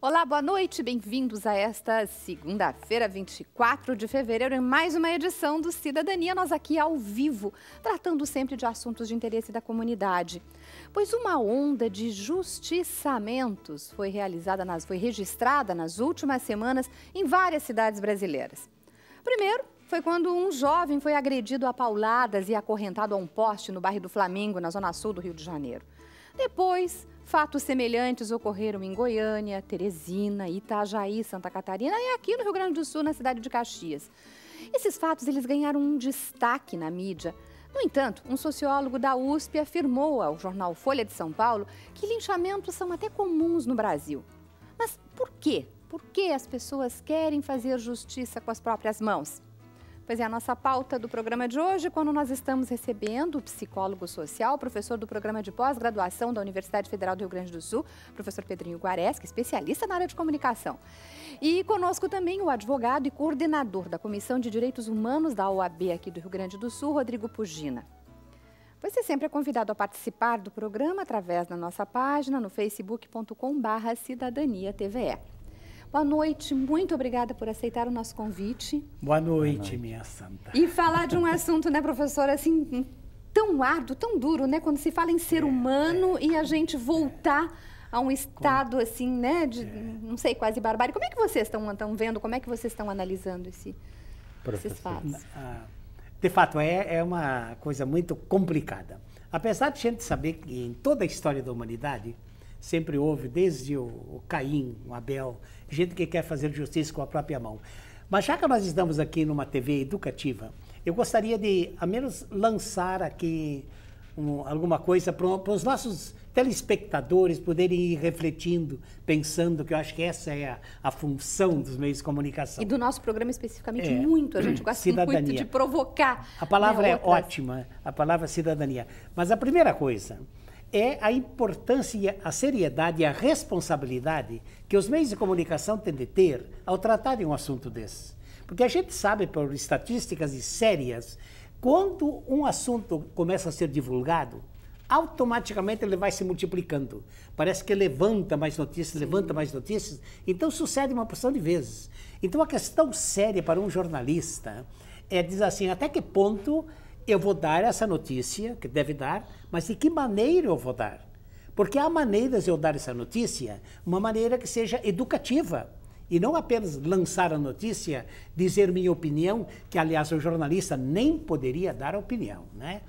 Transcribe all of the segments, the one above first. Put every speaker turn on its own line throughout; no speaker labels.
Olá, boa noite, bem-vindos a esta segunda-feira, 24 de fevereiro, em mais uma edição do Cidadania, nós aqui ao vivo, tratando sempre de assuntos de interesse da comunidade. Pois uma onda de justiçamentos foi realizada, nas, foi registrada nas últimas semanas em várias cidades brasileiras. Primeiro, foi quando um jovem foi agredido a pauladas e acorrentado a um poste no bairro do Flamengo, na zona sul do Rio de Janeiro. Depois, Fatos semelhantes ocorreram em Goiânia, Teresina, Itajaí, Santa Catarina e aqui no Rio Grande do Sul, na cidade de Caxias. Esses fatos eles ganharam um destaque na mídia. No entanto, um sociólogo da USP afirmou ao jornal Folha de São Paulo que linchamentos são até comuns no Brasil. Mas por quê? Por que as pessoas querem fazer justiça com as próprias mãos? Pois é, a nossa pauta do programa de hoje, quando nós estamos recebendo o psicólogo social, professor do programa de pós-graduação da Universidade Federal do Rio Grande do Sul, professor Pedrinho Guaresca, especialista na área de comunicação. E conosco também o advogado e coordenador da Comissão de Direitos Humanos da OAB aqui do Rio Grande do Sul, Rodrigo Pugina. Você sempre é convidado a participar do programa através da nossa página no facebookcom cidadania Boa noite, muito obrigada por aceitar o nosso convite.
Boa noite, Boa noite. minha santa.
E falar de um assunto, né, professora, assim, tão árduo, tão duro, né, quando se fala em ser é, humano é, e a gente voltar a um estado, assim, né, de, é. não sei, quase barbárie. Como é que vocês estão, estão vendo, como é que vocês estão analisando esse,
esses fatos? Ah, de fato, é, é uma coisa muito complicada. Apesar de a gente saber que em toda a história da humanidade, sempre houve, desde o, o Caim, o Abel, gente que quer fazer justiça com a própria mão. Mas já que nós estamos aqui numa TV educativa, eu gostaria de, ao menos, lançar aqui um, alguma coisa para os nossos telespectadores poderem ir refletindo, pensando, que eu acho que essa é a, a função dos meios de comunicação. E do nosso programa especificamente, é, muito. A gente gosta cidadania. muito de
provocar.
A palavra né, é outras. ótima, a palavra cidadania. Mas a primeira coisa, é a importância, a seriedade e a responsabilidade que os meios de comunicação têm de ter ao tratar de um assunto desse. Porque a gente sabe por estatísticas e sérias, quando um assunto começa a ser divulgado, automaticamente ele vai se multiplicando. Parece que levanta mais notícias, Sim. levanta mais notícias. Então sucede uma porção de vezes. Então a questão séria para um jornalista é dizer assim, até que ponto eu vou dar essa notícia, que deve dar, mas de que maneira eu vou dar? Porque há maneiras de eu dar essa notícia, uma maneira que seja educativa. E não apenas lançar a notícia, dizer minha opinião, que aliás o jornalista nem poderia dar opinião, né?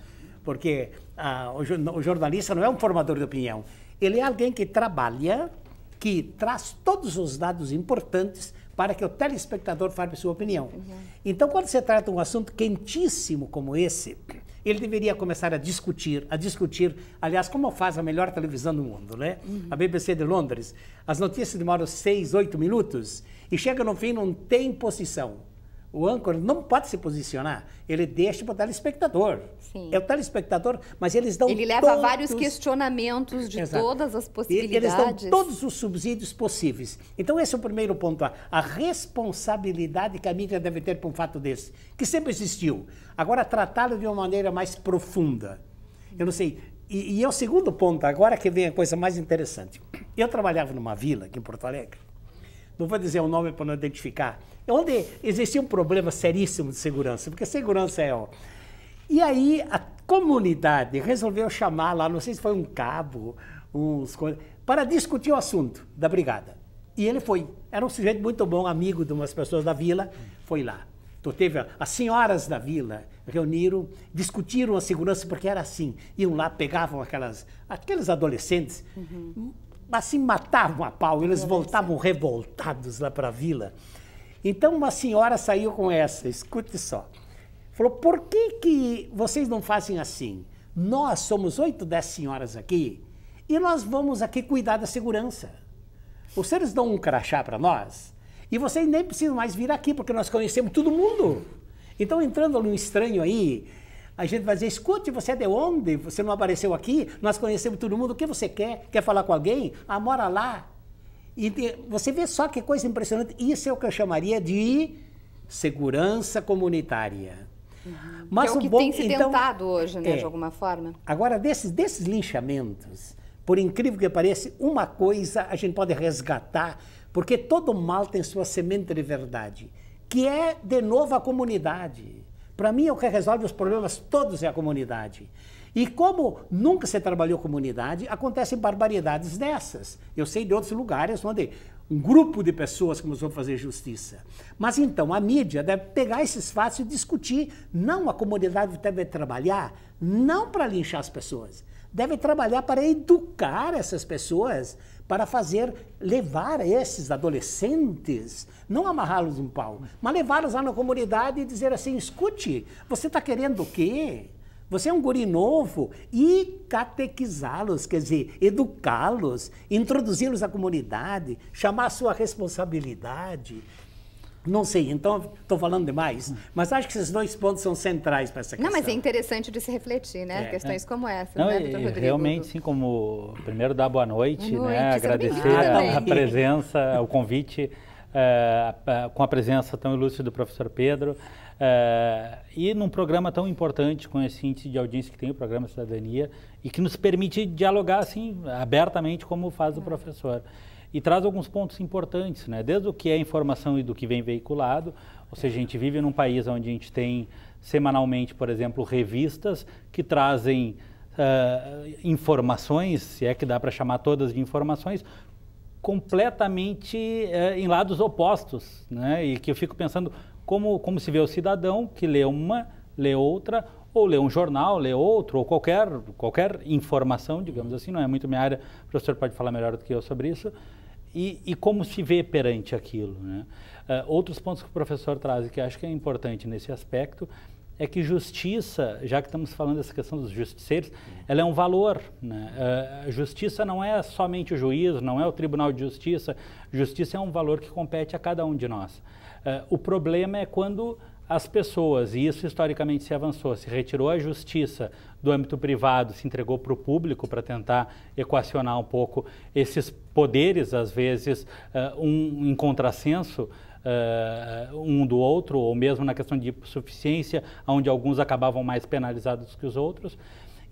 Porque ah, o jornalista não é um formador de opinião. Ele é alguém que trabalha, que traz todos os dados importantes para que o telespectador fale sua opinião. Uhum. Então, quando se trata de um assunto quentíssimo como esse, ele deveria começar a discutir, a discutir, aliás, como faz a melhor televisão do mundo, né? Uhum. A BBC de Londres, as notícias demoram seis, oito minutos e chega no fim, não tem posição o âncora não pode se posicionar, ele deixa para o telespectador. Sim. É o telespectador, mas eles dão Ele leva todos... vários
questionamentos de Exato. todas as possibilidades. eles dão todos
os subsídios possíveis. Então esse é o primeiro ponto, a, responsabilidade que a mídia deve ter para um fato desse, que sempre existiu. Agora tratá-lo de uma maneira mais profunda. Eu não sei, e, e é o segundo ponto, agora que vem a coisa mais interessante. Eu trabalhava numa vila aqui em Porto Alegre, não vou dizer o nome para não identificar, é onde existia um problema seríssimo de segurança, porque segurança é. Ó. E aí a comunidade resolveu chamar lá, não sei se foi um cabo, uns para discutir o assunto da brigada. E ele foi. Era um sujeito muito bom, amigo de umas pessoas da vila, foi lá. Então teve as senhoras da vila reuniram, discutiram a segurança porque era assim, iam lá pegavam aquelas aqueles adolescentes. Uhum assim matavam a pau, eles voltavam revoltados lá para a vila. Então uma senhora saiu com essa, escute só. Falou: "Por que que vocês não fazem assim? Nós somos oito, dez senhoras aqui e nós vamos aqui cuidar da segurança. Os senhores dão um crachá para nós e vocês nem precisam mais vir aqui porque nós conhecemos todo mundo. Então entrando ali um estranho aí, a gente vai dizer, escute, você é de onde? Você não apareceu aqui? Nós conhecemos todo mundo. O que você quer? Quer falar com alguém? Ah, mora lá. E você vê só que coisa impressionante. Isso é o que eu chamaria de segurança comunitária. Uhum. Mas que é o que bom, tem se então,
tentado hoje, né, é, de alguma forma.
Agora, desses, desses linchamentos, por incrível que pareça, uma coisa a gente pode resgatar, porque todo mal tem sua semente de verdade, que é, de novo, a comunidade. Para mim, é o que resolve os problemas todos é a comunidade. E como nunca se trabalhou comunidade, acontecem barbaridades dessas. Eu sei de outros lugares onde um grupo de pessoas começou a fazer justiça. Mas então a mídia deve pegar esses fatos e discutir. Não a comunidade deve trabalhar, não para linchar as pessoas, deve trabalhar para educar essas pessoas para fazer, levar esses adolescentes, não amarrá-los em pau, mas levá-los lá na comunidade e dizer assim: escute, você está querendo o quê? Você é um guri novo e catequizá-los, quer dizer, educá-los, introduzi-los à comunidade, chamar a sua responsabilidade, não sei, então estou falando demais. Mas acho que esses dois pontos são centrais para essa questão. Não, mas é
interessante de se refletir, né? É, Questões é. como essa, Não, né, Dr. Rodrigo?
Realmente, sim,
como primeiro dar boa noite, boa né? noite né? Agradecer a, a, presença, o convite, uh, com a presença tão ilustre do professor Pedro. Uh, e num programa tão importante com esse índice de audiência que tem o programa Cidadania e que nos permite dialogar assim abertamente como faz o professor e traz alguns pontos importantes, né? desde o que é informação e do que vem veiculado, ou seja, a gente vive num país onde a gente tem semanalmente, por exemplo, revistas que trazem uh, informações, se é que dá para chamar todas de informações, completamente uh, em lados opostos, né? e que eu fico pensando como, como se vê o cidadão que lê uma, lê outra, ou ler um jornal, ler outro, ou qualquer, qualquer informação, digamos assim, não é muito minha área, o professor pode falar melhor do que eu sobre isso, e, e, como se vê perante aquilo. Né? Uh, outros pontos que o professor traz que acho que é importante nesse aspecto é que justiça, já que estamos falando dessa questão dos justiceiros, ela é um valor. Né? Uh, justiça não é somente o juízo, não é o Tribunal de Justiça. Justiça é um valor que compete a cada um de nós. Uh, o problema é quando as pessoas, e isso historicamente se avançou, se retirou a justiça do âmbito privado, se entregou para o público para tentar equacionar um pouco esses poderes, às vezes, uh, um em contrassenso, Uh, um do outro, ou mesmo na questão de suficiência, onde alguns acabavam mais penalizados que os outros,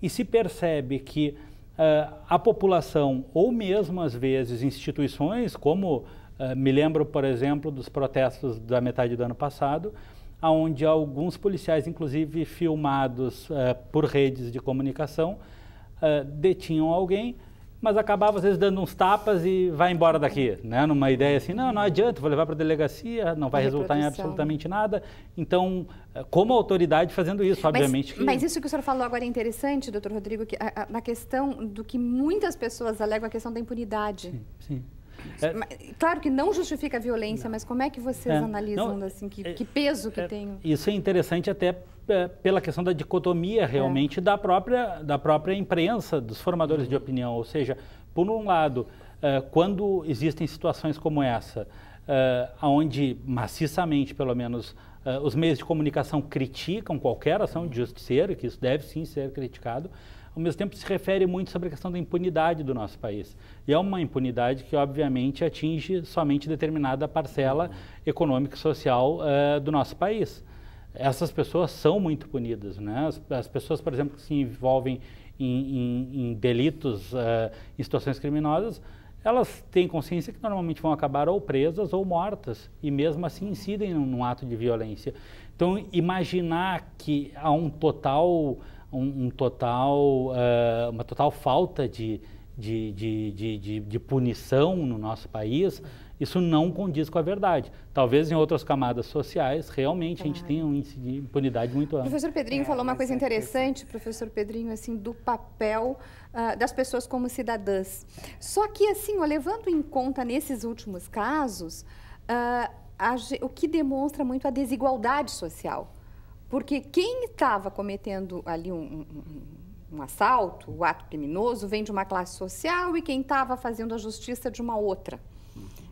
e se percebe que uh, a população, ou mesmo às vezes instituições, como uh, me lembro, por exemplo, dos protestos da metade do ano passado, onde alguns policiais, inclusive filmados eh, por redes de comunicação, eh, detinham alguém, mas acabava às vezes dando uns tapas e vai embora daqui, né? Numa ideia assim, não, não adianta, vou levar para a delegacia, não vai resultar em absolutamente nada. Então, eh, como autoridade fazendo isso, mas, obviamente. Que... Mas isso
que o senhor falou agora é interessante, doutor Rodrigo, que, a, a, na questão do que muitas pessoas alegam, a questão da impunidade. Sim,
sim. É...
Claro que não justifica a violência, não. mas como é que vocês é. analisam não, assim que, é, que peso que é, tem?
Isso é interessante até é, pela questão da dicotomia é. realmente da própria da própria imprensa, dos formadores uhum. de opinião, ou seja, por um lado, quando existem situações como essa, onde maciçamente, pelo menos, os meios de comunicação criticam qualquer ação de justiça, que isso deve sim ser criticado, ao mesmo tempo se refere muito sobre a questão da impunidade do nosso país. E é uma impunidade que, obviamente, atinge somente determinada parcela econômica e social uh, do nosso país. Essas pessoas são muito punidas. Né? As, as pessoas, por exemplo, que se envolvem em, em, em delitos, uh, em situações criminosas, elas têm consciência que normalmente vão acabar ou presas ou mortas e mesmo assim incidem num, num ato de violência. Então, imaginar que há um total um, um total, uh, uma total falta de, de, de, de, de, punição no nosso país, isso não condiz com a verdade. Talvez em outras camadas sociais, realmente, claro. a gente tenha um índice de impunidade muito alto. O professor
Pedrinho é, falou uma coisa interessante, professor Pedrinho, assim, do papel uh, das pessoas como cidadãs. Só que, assim, ó, levando em conta nesses últimos casos, uh, a, o que demonstra muito a desigualdade social porque quem estava cometendo ali um, um, um assalto, o um ato criminoso, vem de uma classe social e quem estava fazendo a justiça de uma outra.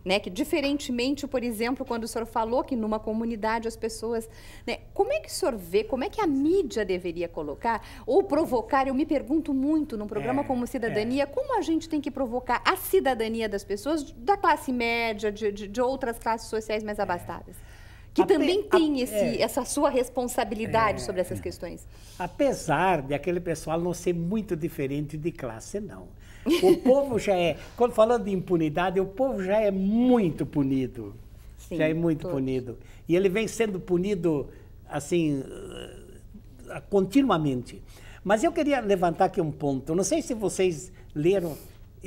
Né, que diferentemente, por exemplo, quando o senhor falou que numa comunidade as pessoas, né, Como é que o senhor vê? Como é que a mídia deveria colocar ou provocar? Eu me pergunto muito num programa é, como Cidadania, é. como a gente tem que provocar a cidadania das pessoas da classe média, de, de, de outras classes sociais mais é. abastadas? que Ape... também tem esse, é... essa sua responsabilidade é... sobre essas questões.
Apesar de aquele pessoal não ser muito diferente de classe, não. O povo já é, quando falando de impunidade, o povo já é muito punido. Sim, já é muito todos. punido. E ele vem sendo punido, assim, continuamente. Mas eu queria levantar aqui um ponto. Não sei se vocês leram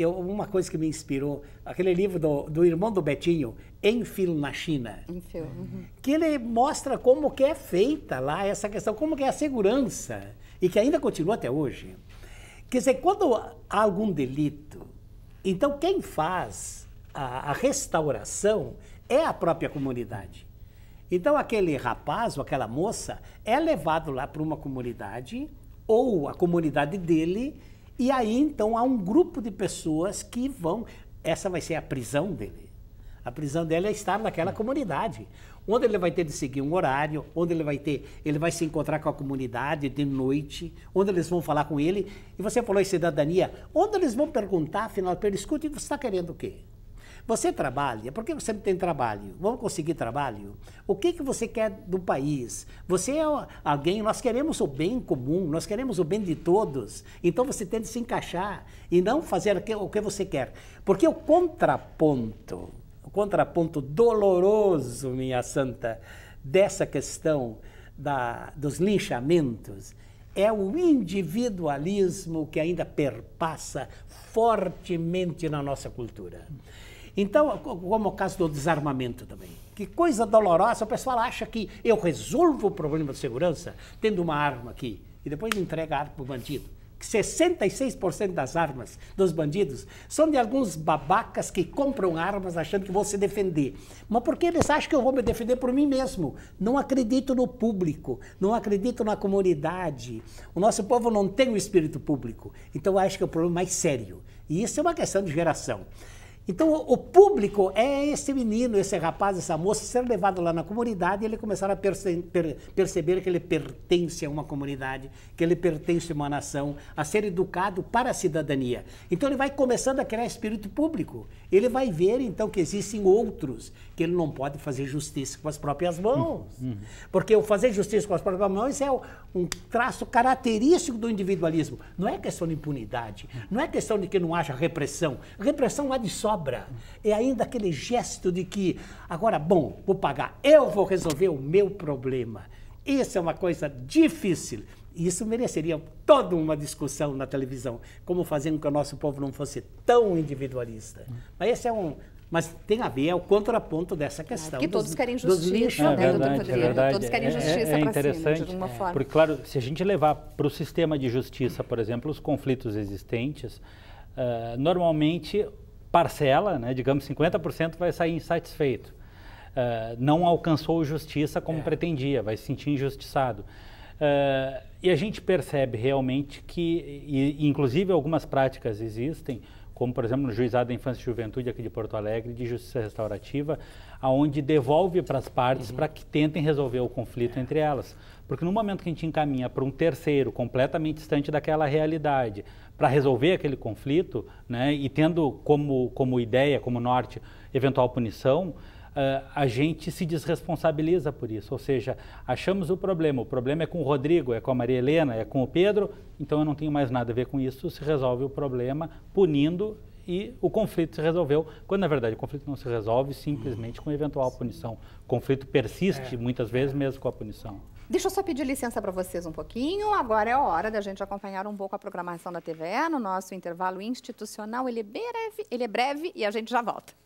eu, uma coisa que me inspirou, aquele livro do, do irmão do Betinho, Enfil na China.
Enfil. Uhum.
Que ele mostra como que é feita lá essa questão, como que é a segurança. E que ainda continua até hoje. Quer dizer, quando há algum delito, então quem faz a, a restauração é a própria comunidade. Então aquele rapaz ou aquela moça é levado lá para uma comunidade ou a comunidade dele e aí então há um grupo de pessoas que vão. Essa vai ser a prisão dele. A prisão dele é estar naquela comunidade, onde ele vai ter de seguir um horário, onde ele vai ter, ele vai se encontrar com a comunidade de noite, onde eles vão falar com ele. E você falou em cidadania, onde eles vão perguntar, afinal, para ele, escute, você está querendo o quê? Você trabalha? Por que você não tem trabalho? Vamos conseguir trabalho? O que, que você quer do país? Você é alguém, nós queremos o bem comum, nós queremos o bem de todos. Então você tem de se encaixar e não fazer o que, você quer. Porque o contraponto, o contraponto doloroso, minha santa, dessa questão da, dos linchamentos é o individualismo que ainda perpassa fortemente na nossa cultura. Então, como o caso do desarmamento também. Que coisa dolorosa, o pessoal acha que eu resolvo o problema de segurança tendo uma arma aqui e depois entrega a arma para o bandido. 66% das armas dos bandidos são de alguns babacas que compram armas achando que vão se defender. Mas porque eles acham que eu vou me defender por mim mesmo. Não acredito no público, não acredito na comunidade. O nosso povo não tem o espírito público. Então eu acho que é o um problema mais sério. E isso é uma questão de geração. Então, o, público é esse menino, esse rapaz, essa moça, ser levado lá na comunidade e ele começar a perce per perceber que ele pertence a uma comunidade, que ele pertence a uma nação, a ser educado para a cidadania. Então, ele vai começando a criar espírito público. Ele vai ver, então, que existem outros, que ele não pode fazer justiça com as próprias mãos. Hum, hum. Porque o fazer justiça com as próprias mãos é um traço característico do individualismo. Não é questão de impunidade, não é questão de que não haja repressão. Repressão há de sobra cobra. É ainda aquele gesto de que, agora, bom, vou pagar, eu vou resolver o meu problema. Isso é uma coisa difícil. Isso mereceria toda uma discussão na televisão, como fazer com que o nosso povo não fosse tão individualista. Mas esse é um, mas tem a ver, é o contraponto dessa questão. É, porque todos querem justiça, é né,
verdade, doutor É verdade. Todos querem justiça é, é interessante, cima, de alguma forma. Porque,
claro, se a gente levar para o sistema de justiça, por exemplo, os conflitos existentes, uh, normalmente parcela, né, digamos 50%, vai sair insatisfeito. Uh, não alcançou justiça como é. pretendia, vai se sentir injustiçado. Uh, e a gente percebe realmente que, e, inclusive algumas práticas existem, como por exemplo no Juizado da Infância e Juventude aqui de Porto Alegre, de Justiça Restaurativa, aonde devolve para as partes uhum. para que tentem resolver o conflito é. entre elas. Porque no momento que a gente encaminha para um terceiro completamente distante daquela realidade, para resolver aquele conflito, né, e tendo como, como ideia, como norte, eventual punição, Uh, a gente se desresponsabiliza por isso. Ou seja, achamos o problema. O problema é com o Rodrigo, é com a Maria Helena, é com o Pedro, então eu não tenho mais nada a ver com isso. Se resolve o problema punindo e o conflito se resolveu, quando na verdade o conflito não se resolve simplesmente com eventual punição. O conflito persiste é, muitas vezes é. mesmo com a punição.
Deixa eu só pedir licença para vocês um pouquinho. Agora é hora da gente acompanhar um pouco a programação da TVE no nosso intervalo institucional. Ele é breve, ele é breve e a gente já volta.